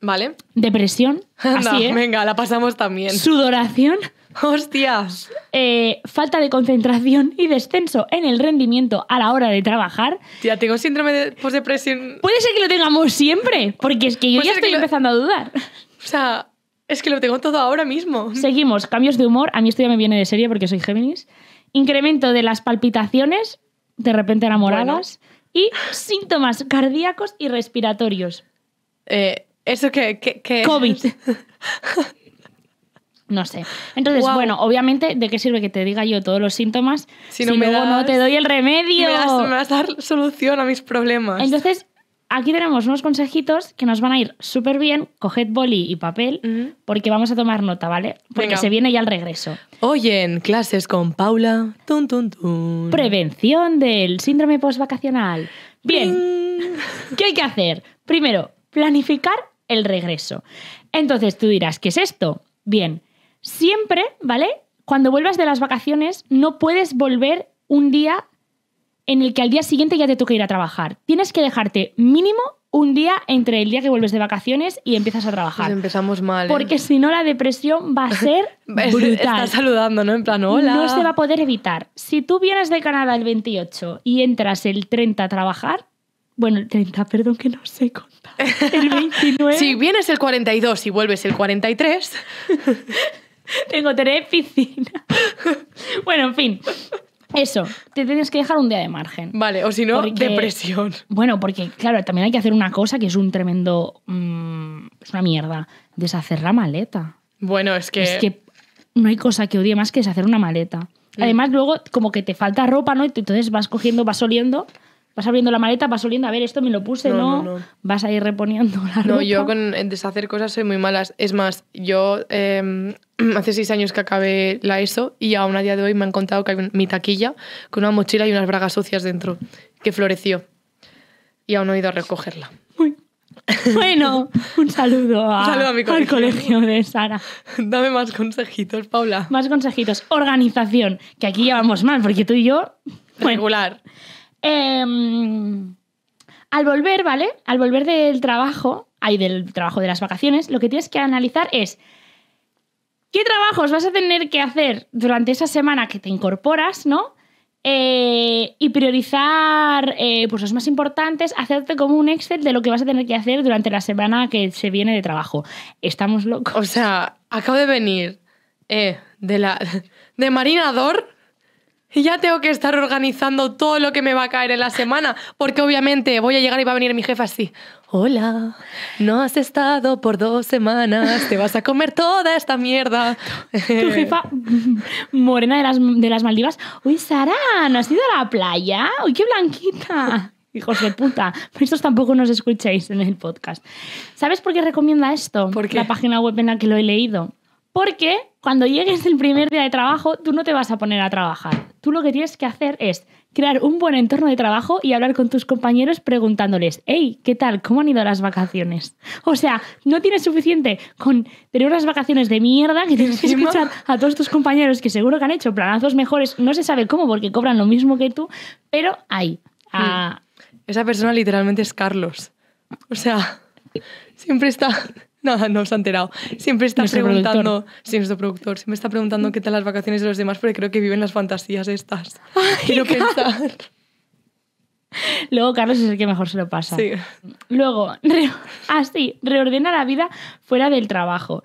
Vale. Depresión. Anda, ¿eh? Venga, la pasamos también. Sudoración. Hostias. Eh, falta de concentración y descenso en el rendimiento a la hora de trabajar. Ya tengo síndrome de postdepresión. Puede ser que lo tengamos siempre, porque es que yo ya estoy empezando a dudar. O sea, es que lo tengo todo ahora mismo. Seguimos. Cambios de humor. A mí esto ya me viene de serie porque soy Géminis. Incremento de las palpitaciones, de repente enamoradas. Y síntomas cardíacos y respiratorios. Eh, ¿Eso que... COVID. No sé. Entonces, bueno, obviamente, ¿de qué sirve que te diga yo todos los síntomas si, no me no te doy el remedio? Me, me vas a dar solución a mis problemas. Entonces, aquí tenemos unos consejitos que nos van a ir súper bien. Coged boli y papel porque vamos a tomar nota, ¿vale? Porque se viene ya el regreso. en clases con Paula. Tun, Prevención del síndrome postvacacional. Bien. ¿Qué hay que hacer? Primero, planificar el regreso. Entonces tú dirás, ¿qué es esto? Bien, siempre, ¿vale? Cuando vuelvas de las vacaciones, no puedes volver un día en el que al día siguiente ya te toca ir a trabajar. Tienes que dejarte mínimo un día entre el día que vuelves de vacaciones y empiezas a trabajar. Pues empezamos mal. ¿eh? Porque si no, la depresión va a ser brutal. saludando, ¿no? En plan, hola. No se va a poder evitar. Si tú vienes de Canadá el 28 y entras el 30 a trabajar, bueno, el 30, perdón que no sé contar. El 29. si vienes el 42 y vuelves el 43. Tengo tres piscinas. bueno, en fin. Eso, te tienes que dejar un día de margen. Vale, o si no, depresión. Bueno, porque claro, también hay que hacer una cosa que es un tremendo... Mm, es una mierda. Deshacer la maleta. Bueno, es que... Es que no hay cosa que odie más que deshacer una maleta. Mm. Además, luego como que te falta ropa, ¿no? Entonces vas cogiendo, vas oliendo vas abriendo la maleta, vas oliendo, a ver, esto me lo puse, no, Vas a ir reponiendo la ropa. No, yo con deshacer cosas soy muy malas. Es más, yo em, hace seis años que acabé la ESO y aún a día de hoy me han contado que hay mi taquilla con una mochila y unas bragas sucias dentro, que floreció. Y aún no he ido a recogerla. Uy. Bueno, un saludo, colegio. al colegio de Sara. Dame más consejitos, Paula. Más consejitos. Organización, que aquí llevamos mal, porque tú y yo... Regular. Em, al volver, ¿vale? Al volver del trabajo, ahí del trabajo de las vacaciones, lo que tienes que analizar es qué trabajos vas a tener que hacer durante esa semana que te incorporas, ¿no? Eh, y priorizar eh, pues los más importantes, hacerte como un Excel de lo que vas a tener que hacer durante la semana que se viene de trabajo. Estamos locos. O sea, acabo de venir eh, de la de marinador y ya tengo que estar organizando todo lo que me va a caer en la semana, porque obviamente voy a llegar y va a venir mi jefa así. Hola, no has estado por dos semanas, te vas a comer toda esta mierda. Tu jefa morena de las, Maldivas. Uy, Sara, ¿no has ido a la playa? Uy, qué blanquita. Hijos de puta, Por eso tampoco nos escucháis en el podcast. ¿Sabes por qué recomienda esto? Porque La página web en la que lo he leído. Porque cuando llegues el primer día de trabajo, tú no te vas a poner a trabajar. Tú lo que tienes que hacer es crear un buen entorno de trabajo y hablar con tus compañeros preguntándoles, hey, ¿qué tal? ¿Cómo han ido las vacaciones? O sea, no tienes suficiente con tener unas vacaciones de mierda que tienes que escuchar a todos tus compañeros que seguro que han hecho planazos mejores, no se sabe cómo porque cobran lo mismo que tú, pero hay. Esa persona literalmente es Carlos. O sea, siempre está no, no se ha enterado. Siempre está preguntando, sí, nuestro productor, siempre está preguntando qué tal las vacaciones de los demás, porque creo que viven las fantasías estas. Quiero pensar. Luego Carlos es el que mejor se lo pasa. Luego, así, ah, reordena la vida fuera del trabajo.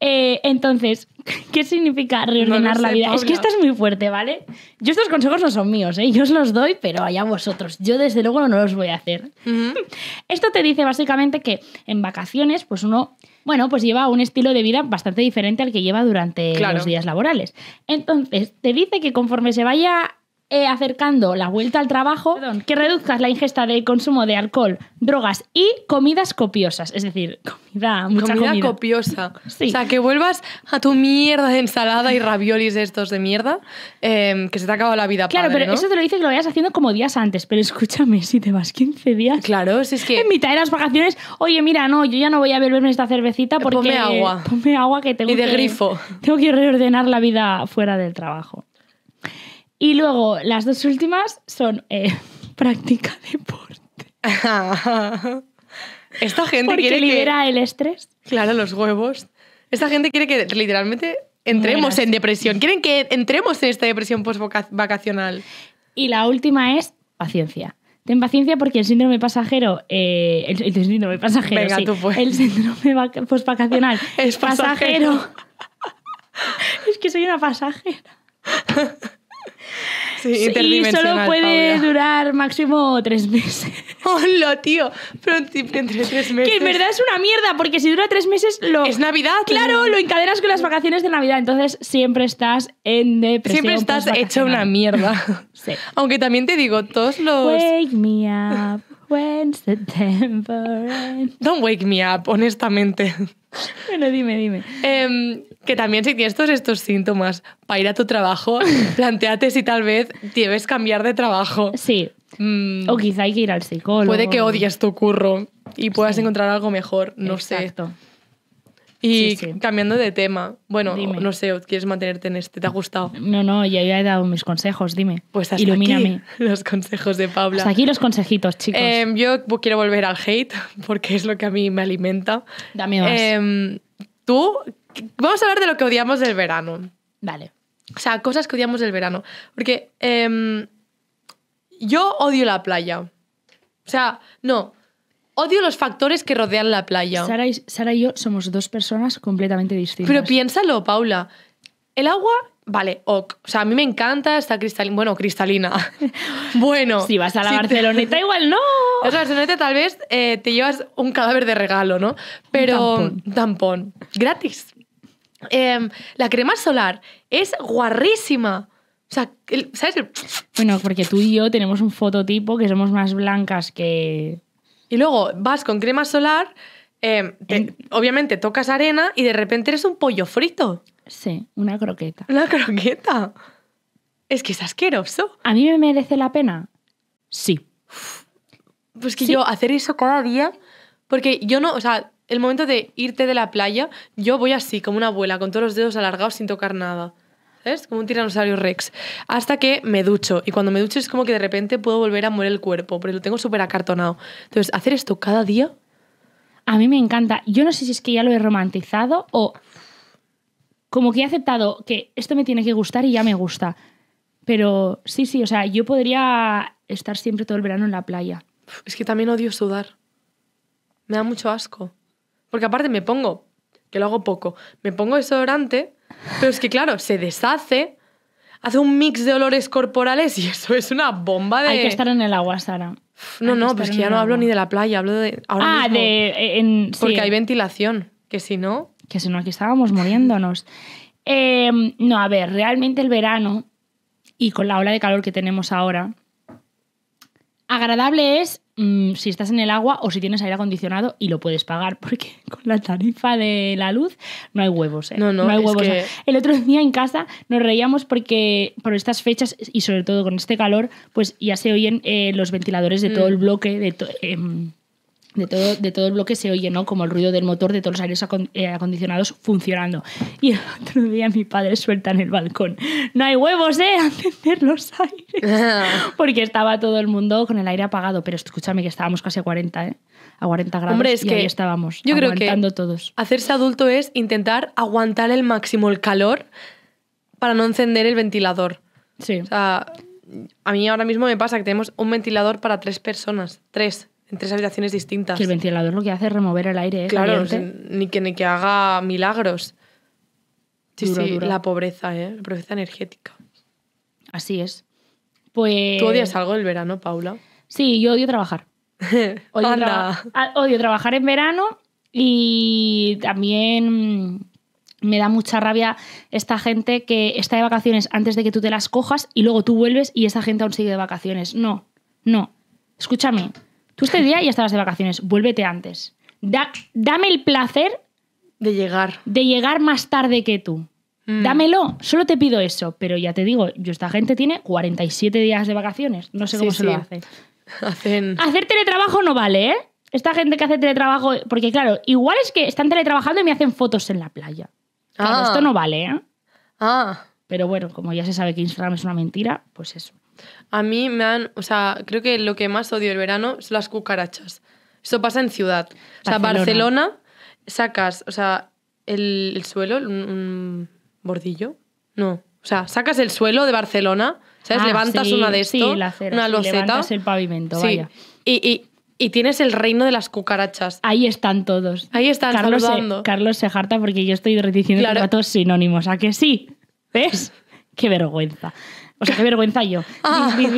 Eh, entonces, ¿qué significa reordenar la vida? Es que esto es muy fuerte, ¿vale? Yo estos consejos no son míos, ¿eh? Yo os los doy, pero allá vosotros. Yo desde luego no los voy a hacer. Esto te dice básicamente que en vacaciones, pues uno, bueno, pues lleva un estilo de vida bastante diferente al que lleva durante los días laborales. Entonces, te dice que conforme se vaya eh, acercando la vuelta al trabajo, que reduzcas la ingesta de consumo de alcohol, drogas y comidas copiosas. Es decir, comida, mucha comida. copiosa. O sea, que vuelvas a tu mierda de ensalada y raviolis estos de mierda, em, que se te ha acabado la vida Claro, pero eso te lo dice que lo vayas haciendo como días antes. Pero escúchame, si te vas 15 días. Claro, es que. En mitad de las vacaciones, oye, mira, no, yo ya no voy a beberme esta cervecita eh, porque. Ponme agua. Ponme agua que tengo Y de grifo. Tengo que reordenar la vida fuera del trabajo. Y luego las dos últimas son eh, práctica deporte. Esta gente Porque libera el estrés. Claro, los huevos. Esta gente quiere que literalmente entremos en depresión. Quieren que entremos en esta depresión post-vacacional. Y la última es paciencia. Ten paciencia porque el síndrome pasajero, eh, el, síndrome pasajero, pues. el síndrome post-vacacional es pasajero. es que soy una pasajera. Sí, y solo puede durar máximo tres meses. ¡Hola, tío! Pero entre tres meses. Que en verdad es una mierda, porque si dura tres meses lo. Es Navidad. Claro, lo encadenas con las vacaciones de Navidad. Entonces siempre estás en depresión. Siempre estás hecha una mierda. Aunque también te digo, todos los. Wake me Don't wake me up, honestamente. Bueno, dime, dime. Em, que también si tienes todos estos síntomas para ir a tu trabajo, planteate si tal vez debes cambiar de trabajo. Sí. Mm. o quizá hay que ir al psicólogo. Puede que odies tu curro y puedas encontrar algo mejor, no sé. Exacto. Y cambiando de tema, bueno, no sé, ¿quieres mantenerte en este? ¿Te ha gustado? No, no, ya, ya he dado mis consejos, dime. Pues hasta Ilumíname. los consejos de Paula. Hasta aquí los consejitos, chicos. Em, yo quiero volver al hate, porque es lo que a mí me alimenta. Dame más. Em, tú, vamos a hablar de lo que odiamos del verano. Vale. O sea, cosas que odiamos del verano. Porque em, yo odio la playa. O sea, no, Odio los factores que rodean la playa. Sara y, yo somos dos personas completamente distintas. Pero piénsalo, Paula. El agua Vale, ok. O sea, a mí me encanta esta cristalina. Bueno, cristalina. bueno. Si vas a la Barceloneta, igual no. O sea, Barceloneta tal vez eh, te llevas un cadáver de regalo, ¿no? Pero. tampón. Gratis. Em, la crema solar es guarrísima. O sea, ¿sabes? Bueno, porque tú y yo tenemos un fototipo que somos más blancas que y luego vas con crema solar, eh, obviamente tocas arena y de repente eres un pollo frito. Sí, una croqueta. Una croqueta. Es que es asqueroso. ¿A mí me merece la pena? Sí. Pues que yo hacer eso cada día, porque yo no, o sea, el momento de irte de la playa, yo voy así, como una abuela, con todos los dedos alargados sin tocar nada. ¿sabes? Como un tiranosaurio rex. Hasta que me ducho. Y cuando me ducho es como que de repente puedo volver a mover el cuerpo, Porque lo tengo súper acartonado. Entonces, hacer esto cada día... A mí me encanta. Yo no sé si es que ya lo he romantizado o como que he aceptado que esto me tiene que gustar y ya me gusta. Pero sí, sí, o sea, yo podría estar siempre todo el verano en la playa. Es que también odio sudar. Me da mucho asco. Porque aparte me pongo, que lo hago poco, me pongo desodorante pero es que, claro, se deshace, hace un mix de olores corporales y eso es una bomba de. Hay que estar en el agua, Sara. No, no, pues que ya no hablo ni de la playa, hablo de. ah, de. Eh, porque hay ventilación, que si no. Que si no, aquí estábamos muriéndonos. Eh, no, a ver, realmente el verano y con la ola de calor que tenemos ahora, agradable es Mm, si estás en el agua o si tienes aire acondicionado y lo puedes pagar, porque con la tarifa de la luz no hay huevos. ¿eh? No, no, no El otro día en casa nos reíamos porque por estas fechas y sobre todo con este calor, pues ya se oyen eh, los ventiladores de todo mm. el bloque, de em, de todo, de todo el bloque se oye, ¿no? Como el ruido del motor de todos los aires eh, acondicionados funcionando. Y el otro día mi padre suelta en el balcón, no hay huevos, ¿eh? A Encender los aires. Porque estaba todo el mundo con el aire apagado, pero escúchame que estábamos casi a 40, ¿eh? A 40 grados Hombre, es que estábamos, yo creo que Hacerse adulto es intentar aguantar el máximo el calor para no encender el ventilador. Sí. O sea, a mí ahora mismo me pasa que tenemos un ventilador para tres personas, tres en tres habitaciones distintas. Que el ventilador lo que hace es remover el aire. ¿eh? Claro, ni que, que haga milagros. Sí, sí, la pobreza, ¿eh? la pobreza energética. Así es. Pues... ¿Tú odias algo el verano, Paula? Sí, yo odio trabajar. Odio, odio trabajar en verano y también me da mucha rabia esta gente que está de vacaciones antes de que tú te las cojas y luego tú vuelves y esa gente aún sigue de vacaciones. No, no. Escúchame, Tú este día ya estabas de vacaciones, vuélvete antes. dame el placer de llegar. De llegar más tarde que tú. Mm. Dámelo, solo te pido eso. Pero ya te digo, yo esta gente tiene 47 días de vacaciones. No sé cómo se lo hace. Hacer teletrabajo no vale, ¿eh? Esta gente que hace teletrabajo, porque claro, igual es que están teletrabajando y me hacen fotos en la playa. Claro, ah. esto no vale, ¿eh? Ah. Pero bueno, como ya se sabe que Instagram es una mentira, pues eso. A mí me han o sea, creo que lo que más odio el verano son las cucarachas. eso pasa en ciudad. O sea, Barcelona, sacas, o sea, el, el suelo, un, bordillo. No. O sea, sacas el suelo de Barcelona, ¿sabes? Ah, levantas una de esto, sí, una loseta. el pavimento, Y, y, y tienes el reino de las cucarachas. Ahí están todos. Ahí están Carlos Carlos se harta porque yo estoy reticiendo claro. datos sinónimos. ¿A que sí? ¿Ves? Qué vergüenza. O sea, qué vergüenza yo. Ah.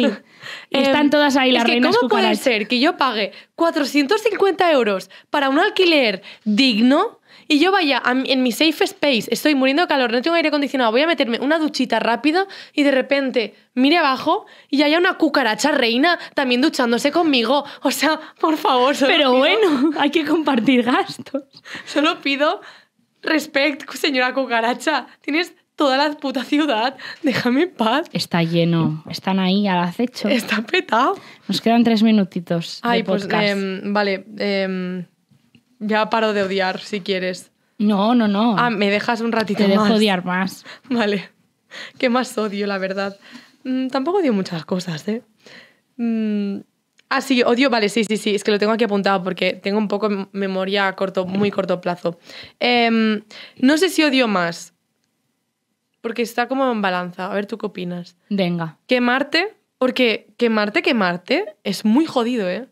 Em, Están todas ahí las es que ¿Cómo puede ser que yo pague 450 euros para un alquiler digno y yo vaya en mi safe space, estoy muriendo de calor, no tengo aire acondicionado, voy a meterme una duchita rápida y de repente mire abajo y haya una cucaracha reina también duchándose conmigo? O sea, por favor. Pero bueno, hay que compartir gastos. Solo pido respect, señora cucaracha. Tienes toda la puta ciudad. Déjame en paz. Está lleno. Están ahí al acecho. Está petado. Nos quedan tres minutitos. Ay, pues em, vale. Em, ya paro de odiar si quieres. No, no, no. Ah, me dejas un ratito más. dejo odiar más. Vale. ¿Qué más odio, la verdad? Mm, tampoco odio muchas cosas, ¿eh? Mm, ah, sí, odio, vale, sí, sí, sí, es que lo tengo aquí apuntado porque tengo un poco memoria a corto, muy corto plazo. Em, no sé si odio más porque está como en balanza. A ver, ¿tú qué opinas? Venga. Quemarte, porque quemarte, quemarte es muy jodido, ¿eh?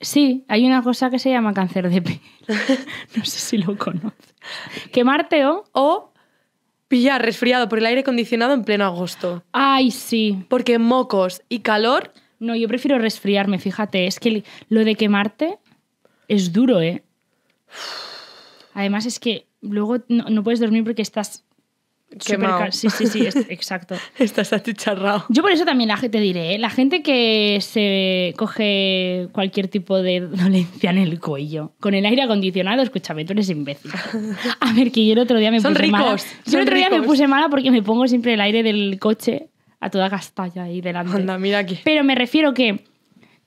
Sí, hay una cosa que se llama cáncer de piel. no sé si lo conoces. Quemarte o... O pillar resfriado por el aire acondicionado en pleno agosto. Ay, sí. Porque mocos y calor... No, yo prefiero resfriarme, fíjate. Es que lo de quemarte es duro, ¿eh? Además es que luego no, no puedes dormir porque estás Sí, sí, sí, exacto. Estás achicharrado. Yo por eso también la gente diré, ¿eh? la gente que se coge cualquier tipo de dolencia en el cuello, con el aire acondicionado, escúchame, tú eres imbécil. A ver, que yo el otro día me Son puse ricos. mala. Yo el otro día me puse mala porque me pongo siempre el aire del coche a toda castalla ahí delante. Anda, mira aquí. Pero me refiero que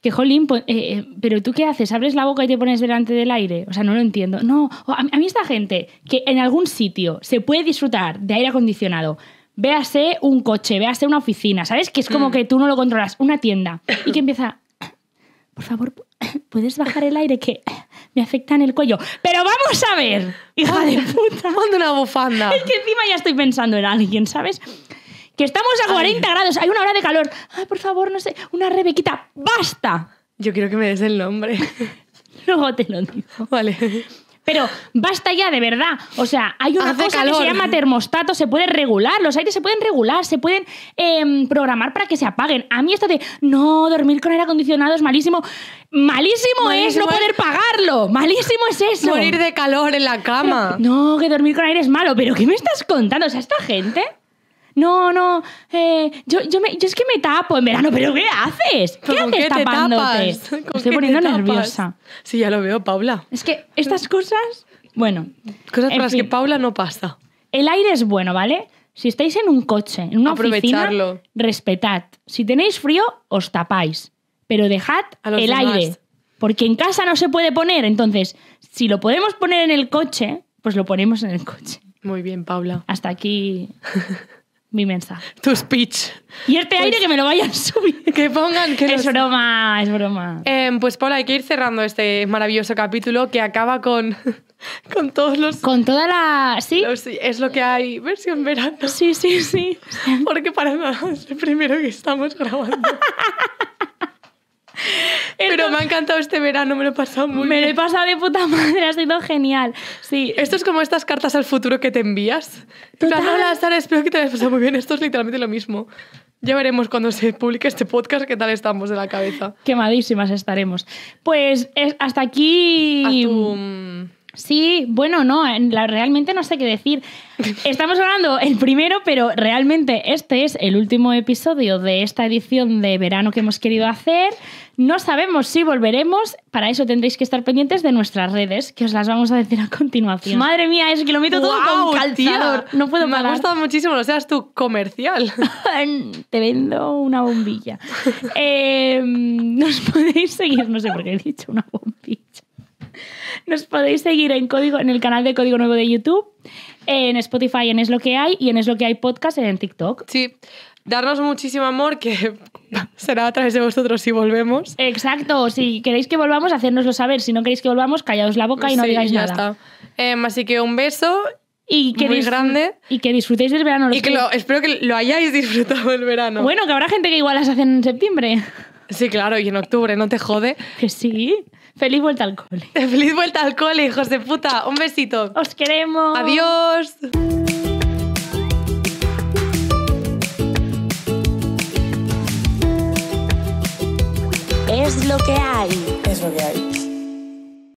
que jolín, pues, eh, eh, pero tú qué haces, abres la boca y te pones delante del aire, o sea, no lo entiendo. No, a mí, esta gente que en algún sitio se puede disfrutar de aire acondicionado, véase un coche, véase una oficina, ¿sabes? Que es como mm. que tú no lo controlas, una tienda, y que empieza, por favor, puedes bajar el aire que me afecta en el cuello. Pero vamos a ver, hija de puta. una bufanda. Es que encima ya estoy pensando en alguien, ¿sabes? que estamos a 40 grados, hay una hora de calor. Ay, por favor, no sé, una Rebequita, basta. Yo quiero que me des el nombre. Luego te lo digo. Vale. Pero basta ya, de verdad. O sea, hay una cosa que se llama termostato, se puede regular, los aires se pueden regular, se pueden em, programar para que se apaguen. A mí esto de no dormir con aire acondicionado es malísimo. Malísimo, es no poder pagarlo. Malísimo es eso. Morir de calor en la cama. no, que dormir con aire es malo. ¿Pero qué me estás contando? O sea, esta gente no, no, eh, yo, yo, me, es que me tapo en verano, pero ¿qué haces? ¿Qué haces tapándote? Estoy poniendo nerviosa. Sí, ya lo veo, Paula. Es que estas cosas, bueno. Cosas por las que Paula no pasa. El aire es bueno, ¿vale? Si estáis en un coche, en una oficina, respetad. Si tenéis frío, os tapáis. Pero dejad el aire. Porque en casa no se puede poner. Entonces, si lo podemos poner en el coche, pues lo ponemos en el coche. Muy bien, Paula. Hasta aquí. mi mensaje. Tu speech. Y este aire pues que me lo vayan subiendo. Que pongan que Es broma, es broma. Em, pues Paula, hay que ir cerrando este maravilloso capítulo que acaba con con todos los Con toda la, sí. es lo que hay versión verano. Sí, sí, sí. Porque para nada es el primero que estamos grabando. Pero me ha encantado este verano, me lo he pasado muy me bien. Me lo he pasado de puta madre, ha sido genial. Sí. Esto es como estas cartas al futuro que te envías. espero que te hayas pasado muy bien. Esto es literalmente lo mismo. Ya veremos cuando se publique este podcast qué tal estamos de la cabeza. Quemadísimas estaremos. Pues hasta aquí. A Sí, bueno, no, realmente no sé qué decir. Estamos hablando el primero, pero realmente este es el último episodio de esta edición de verano que hemos querido hacer. No sabemos si volveremos, para eso tendréis que estar pendientes de nuestras redes, que os las vamos a decir a continuación. Madre mía, es que lo meto todo con calzador. no puedo parar. Me ha gustado muchísimo, lo seas tu comercial. Te vendo una bombilla. Em, nos podéis seguir, no sé por qué he dicho una bombilla. Nos podéis seguir en, código, en el canal de Código Nuevo de YouTube, en Spotify en Es Lo Que Hay y en Es Lo Que Hay Podcast en TikTok. Sí darnos muchísimo amor, que será a través de vosotros si volvemos. Exacto, si queréis que volvamos, hacernoslo saber. Si no queréis que volvamos, callaos la boca y no digáis nada. Em, así que un beso y que muy grande. Y que disfrutéis del verano. y que, espero que lo hayáis disfrutado el verano. Bueno, que habrá gente que igual las hacen en septiembre. Sí, claro, y en octubre, no te jode. Que sí. Feliz vuelta al cole. Feliz vuelta al cole, hijos de puta. Un besito. Os queremos. Adiós. Es lo que hay. Es lo que hay.